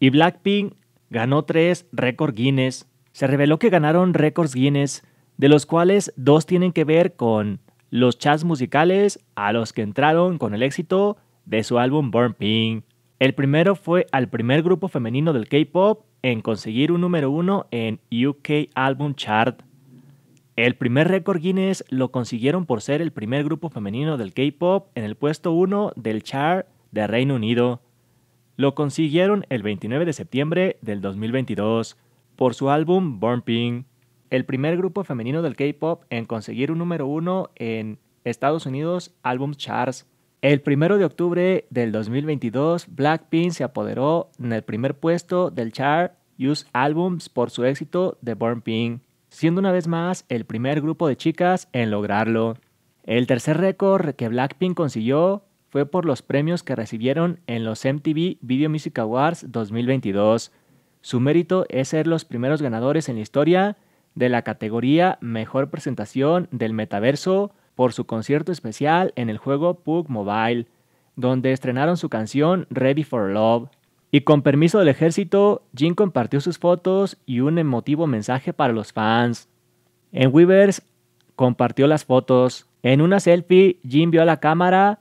Y Blackpink ganó tres récords Guinness. Se reveló que ganaron récords Guinness, de los cuales dos tienen que ver con los chats musicales a los que entraron con el éxito de su álbum Burn Pink. El primero fue al primer grupo femenino del K-pop en conseguir un número uno en UK Album Chart. El primer récord Guinness lo consiguieron por ser el primer grupo femenino del K-pop en el puesto 1 del chart de Reino Unido. Lo consiguieron el 29 de septiembre del 2022 por su álbum Born Pink, el primer grupo femenino del K-pop en conseguir un número uno en Estados Unidos Album Charts. El 1 de octubre del 2022, Blackpink se apoderó en el primer puesto del chart Use Albums por su éxito de Born Pink, siendo una vez más el primer grupo de chicas en lograrlo. El tercer récord que Blackpink consiguió fue por los premios que recibieron en los MTV Video Music Awards 2022. Su mérito es ser los primeros ganadores en la historia de la categoría Mejor Presentación del Metaverso por su concierto especial en el juego Pug Mobile, donde estrenaron su canción Ready for Love. Y con permiso del ejército, Jim compartió sus fotos y un emotivo mensaje para los fans. En Weavers compartió las fotos. En una selfie, Jim vio a la cámara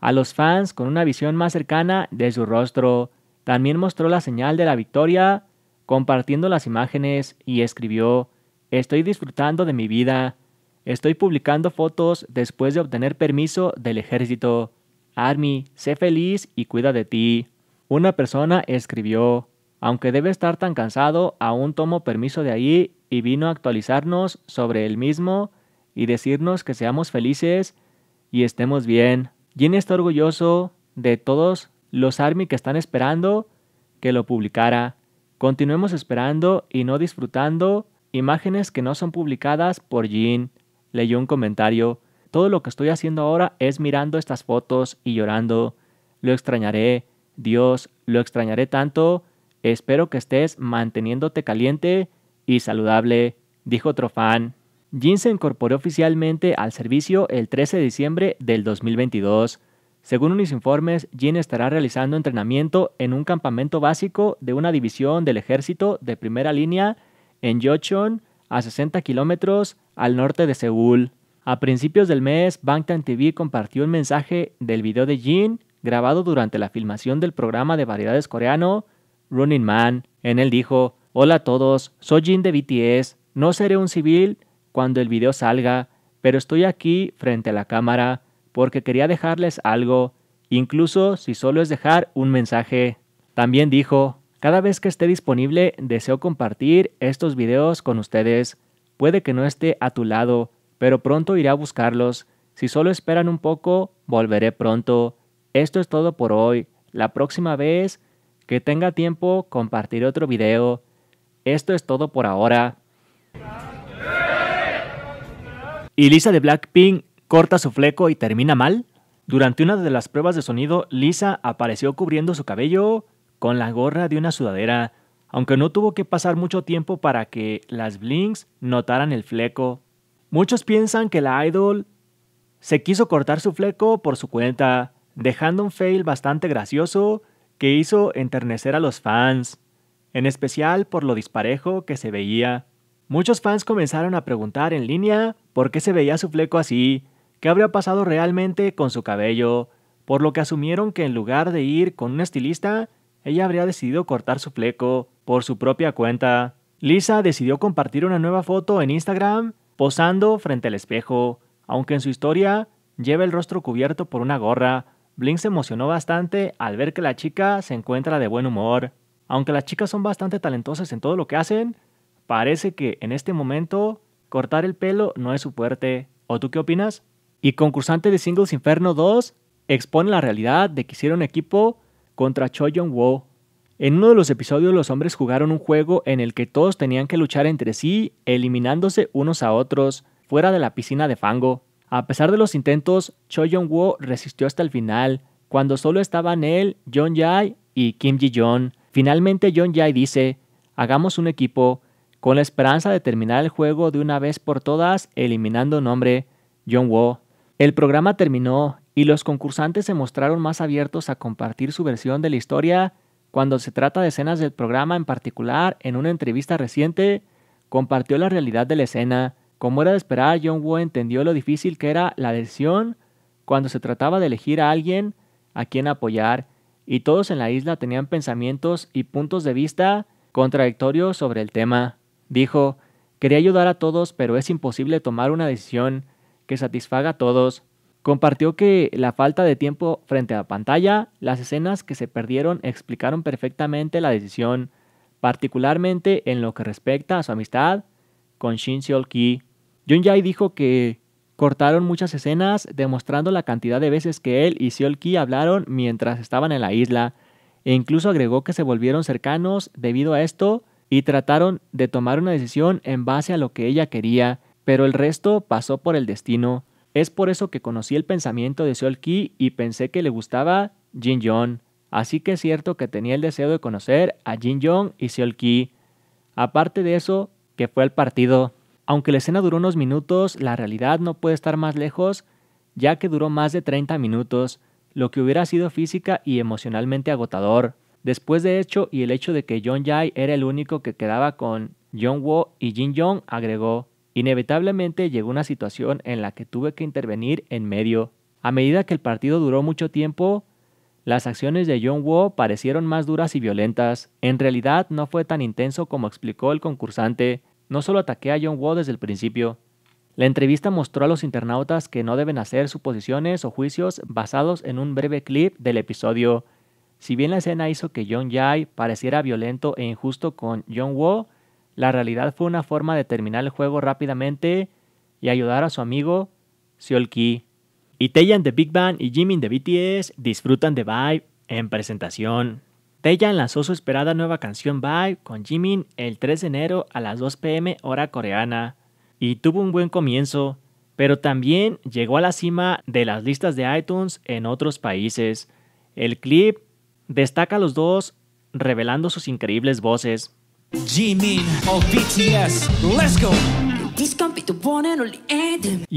a los fans con una visión más cercana de su rostro. También mostró la señal de la victoria compartiendo las imágenes y escribió, Estoy disfrutando de mi vida. Estoy publicando fotos después de obtener permiso del ejército. Army, sé feliz y cuida de ti. Una persona escribió, aunque debe estar tan cansado, aún tomo permiso de ahí y vino a actualizarnos sobre él mismo y decirnos que seamos felices y estemos bien. Jin está orgulloso de todos los ARMY que están esperando que lo publicara. Continuemos esperando y no disfrutando imágenes que no son publicadas por Jin. Leyó un comentario. Todo lo que estoy haciendo ahora es mirando estas fotos y llorando. Lo extrañaré. Dios, lo extrañaré tanto. Espero que estés manteniéndote caliente y saludable, dijo otro fan. Jin se incorporó oficialmente al servicio el 13 de diciembre del 2022. Según unos informes, Jin estará realizando entrenamiento en un campamento básico de una división del ejército de primera línea en Yocheon, a 60 kilómetros al norte de Seúl. A principios del mes, Bangtan TV compartió un mensaje del video de Jin grabado durante la filmación del programa de variedades coreano Running Man. En él dijo, Hola a todos, soy Jin de BTS, no seré un civil, cuando el video salga, pero estoy aquí frente a la cámara porque quería dejarles algo, incluso si solo es dejar un mensaje. También dijo, cada vez que esté disponible deseo compartir estos videos con ustedes. Puede que no esté a tu lado, pero pronto iré a buscarlos. Si solo esperan un poco, volveré pronto. Esto es todo por hoy. La próxima vez que tenga tiempo compartiré otro video. Esto es todo por ahora. ¿Y Lisa de Blackpink corta su fleco y termina mal? Durante una de las pruebas de sonido, Lisa apareció cubriendo su cabello con la gorra de una sudadera, aunque no tuvo que pasar mucho tiempo para que las Blinks notaran el fleco. Muchos piensan que la idol se quiso cortar su fleco por su cuenta, dejando un fail bastante gracioso que hizo enternecer a los fans, en especial por lo disparejo que se veía. Muchos fans comenzaron a preguntar en línea por qué se veía su fleco así, qué habría pasado realmente con su cabello, por lo que asumieron que en lugar de ir con un estilista, ella habría decidido cortar su fleco por su propia cuenta. Lisa decidió compartir una nueva foto en Instagram posando frente al espejo, aunque en su historia lleva el rostro cubierto por una gorra. Blink se emocionó bastante al ver que la chica se encuentra de buen humor. Aunque las chicas son bastante talentosas en todo lo que hacen, parece que en este momento cortar el pelo no es su fuerte. ¿O tú qué opinas? Y concursante de Singles Inferno 2 expone la realidad de que hicieron equipo contra Young Wo. En uno de los episodios los hombres jugaron un juego en el que todos tenían que luchar entre sí, eliminándose unos a otros, fuera de la piscina de fango. A pesar de los intentos, jong Wo resistió hasta el final, cuando solo estaban él, John Jai y Kim Ji-jong. Finalmente John Jai dice, hagamos un equipo, con la esperanza de terminar el juego de una vez por todas eliminando nombre John Woo. El programa terminó y los concursantes se mostraron más abiertos a compartir su versión de la historia cuando se trata de escenas del programa en particular, en una entrevista reciente, compartió la realidad de la escena. Como era de esperar, John Woo entendió lo difícil que era la decisión cuando se trataba de elegir a alguien a quien apoyar, y todos en la isla tenían pensamientos y puntos de vista contradictorios sobre el tema. Dijo, quería ayudar a todos, pero es imposible tomar una decisión que satisfaga a todos. Compartió que la falta de tiempo frente a la pantalla, las escenas que se perdieron explicaron perfectamente la decisión, particularmente en lo que respecta a su amistad con Shin Seol Ki. Jun Jae dijo que cortaron muchas escenas demostrando la cantidad de veces que él y Seol Ki hablaron mientras estaban en la isla, e incluso agregó que se volvieron cercanos debido a esto y trataron de tomar una decisión en base a lo que ella quería, pero el resto pasó por el destino. Es por eso que conocí el pensamiento de Seol Ki y pensé que le gustaba Jin Jong. Así que es cierto que tenía el deseo de conocer a Jin Jong y Seol Ki. Aparte de eso, que fue al partido. Aunque la escena duró unos minutos, la realidad no puede estar más lejos, ya que duró más de 30 minutos, lo que hubiera sido física y emocionalmente agotador. Después de hecho y el hecho de que John Jai era el único que quedaba con John Woo y Jin Jong, agregó, inevitablemente llegó una situación en la que tuve que intervenir en medio. A medida que el partido duró mucho tiempo, las acciones de John Woo parecieron más duras y violentas. En realidad no fue tan intenso como explicó el concursante. No solo ataqué a John Woo desde el principio. La entrevista mostró a los internautas que no deben hacer suposiciones o juicios basados en un breve clip del episodio. Si bien la escena hizo que John Jai pareciera violento e injusto con John Woo, la realidad fue una forma de terminar el juego rápidamente y ayudar a su amigo Seol Ki. Y Teyan de Big Bang y Jimin de BTS disfrutan de Vibe en presentación. Taeyan lanzó su esperada nueva canción Vibe con Jimin el 3 de enero a las 2 pm hora coreana y tuvo un buen comienzo, pero también llegó a la cima de las listas de iTunes en otros países. El clip Destaca los dos revelando sus increíbles voces. Y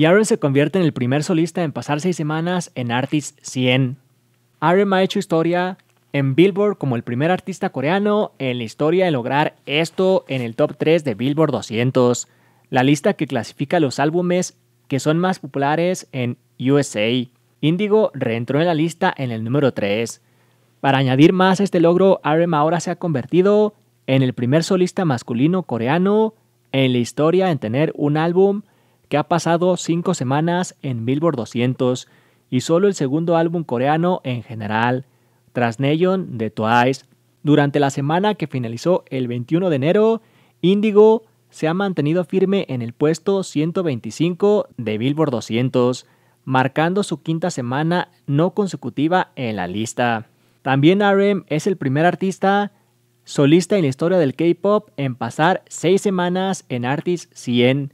Aaron se convierte en el primer solista en pasar seis semanas en Artist 100. Aaron ha hecho historia en Billboard como el primer artista coreano en la historia de lograr esto en el top 3 de Billboard 200, la lista que clasifica los álbumes que son más populares en USA. Indigo reentró en la lista en el número 3. Para añadir más a este logro, RM ahora se ha convertido en el primer solista masculino coreano en la historia en tener un álbum que ha pasado cinco semanas en Billboard 200 y solo el segundo álbum coreano en general, tras Neon de Twice. Durante la semana que finalizó el 21 de enero, Indigo se ha mantenido firme en el puesto 125 de Billboard 200, marcando su quinta semana no consecutiva en la lista. También RM es el primer artista solista en la historia del K-pop en pasar seis semanas en Artist 100,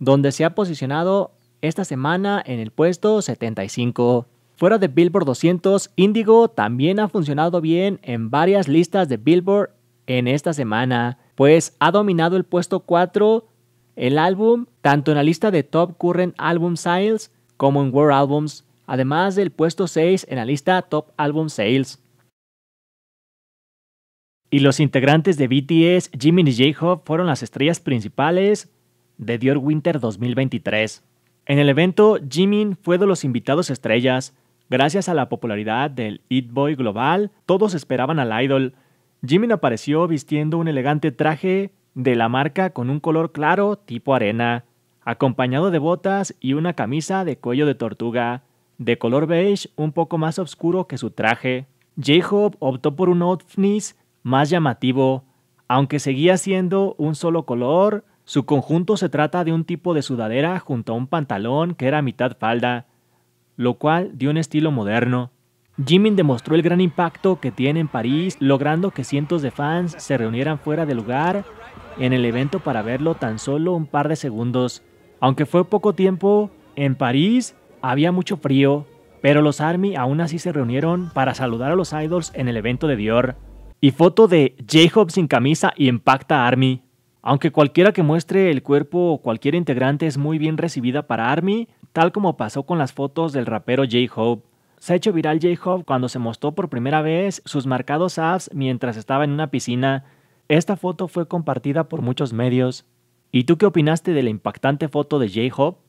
donde se ha posicionado esta semana en el puesto 75. Fuera de Billboard 200, Indigo también ha funcionado bien en varias listas de Billboard en esta semana, pues ha dominado el puesto 4 el álbum, tanto en la lista de Top Current Album Sales como en World Albums, además del puesto 6 en la lista Top Album Sales. Y los integrantes de BTS, Jimin y J-Hope fueron las estrellas principales de Dior Winter 2023. En el evento, Jimin fue de los invitados estrellas. Gracias a la popularidad del It Boy global, todos esperaban al idol. Jimin apareció vistiendo un elegante traje de la marca con un color claro tipo arena, acompañado de botas y una camisa de cuello de tortuga, de color beige un poco más oscuro que su traje. J-Hope optó por un outfit más llamativo, aunque seguía siendo un solo color, su conjunto se trata de un tipo de sudadera junto a un pantalón que era mitad falda, lo cual dio un estilo moderno. Jimin demostró el gran impacto que tiene en París, logrando que cientos de fans se reunieran fuera del lugar en el evento para verlo tan solo un par de segundos. Aunque fue poco tiempo, en París había mucho frío, pero los ARMY aún así se reunieron para saludar a los idols en el evento de Dior y foto de J-Hope sin camisa y Impacta Army. Aunque cualquiera que muestre el cuerpo o cualquier integrante es muy bien recibida para Army, tal como pasó con las fotos del rapero J-Hope. Se ha hecho viral J-Hope cuando se mostró por primera vez sus marcados abs mientras estaba en una piscina. Esta foto fue compartida por muchos medios. ¿Y tú qué opinaste de la impactante foto de J-Hope?